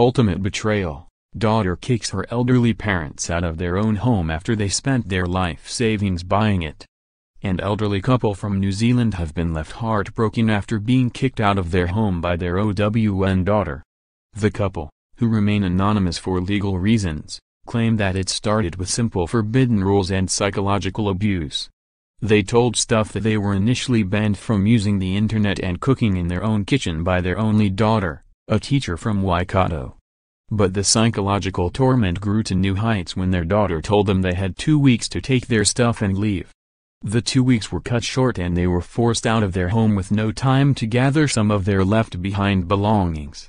Ultimate betrayal. Daughter kicks her elderly parents out of their own home after they spent their life savings buying it. An elderly couple from New Zealand have been left heartbroken after being kicked out of their home by their OWN daughter. The couple, who remain anonymous for legal reasons, claim that it started with simple forbidden rules and psychological abuse. They told stuff that they were initially banned from using the internet and cooking in their own kitchen by their only daughter a teacher from Waikato. But the psychological torment grew to new heights when their daughter told them they had two weeks to take their stuff and leave. The two weeks were cut short and they were forced out of their home with no time to gather some of their left behind belongings.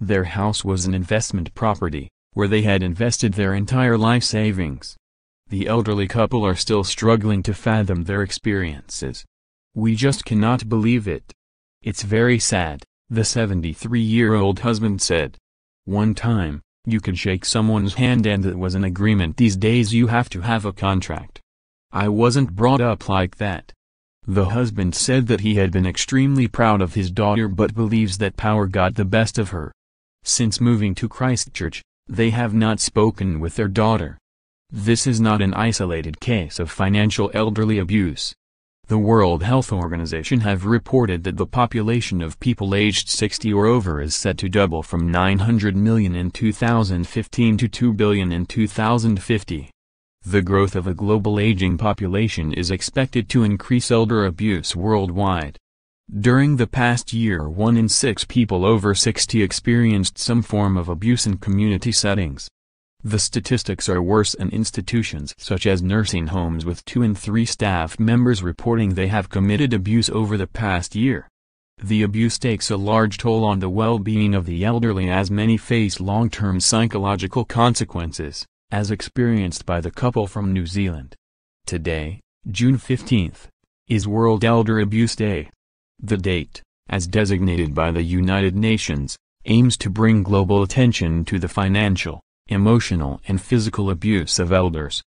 Their house was an investment property, where they had invested their entire life savings. The elderly couple are still struggling to fathom their experiences. We just cannot believe it. It's very sad the 73-year-old husband said. One time, you could shake someone's hand and it was an agreement these days you have to have a contract. I wasn't brought up like that. The husband said that he had been extremely proud of his daughter but believes that power got the best of her. Since moving to Christchurch, they have not spoken with their daughter. This is not an isolated case of financial elderly abuse. The World Health Organization have reported that the population of people aged 60 or over is set to double from 900 million in 2015 to 2 billion in 2050. The growth of a global aging population is expected to increase elder abuse worldwide. During the past year one in six people over 60 experienced some form of abuse in community settings. The statistics are worse in institutions such as nursing homes with two and three staff members reporting they have committed abuse over the past year. The abuse takes a large toll on the well-being of the elderly as many face long-term psychological consequences, as experienced by the couple from New Zealand. Today, June 15th, is World Elder Abuse Day. The date, as designated by the United Nations, aims to bring global attention to the financial, emotional and physical abuse of elders,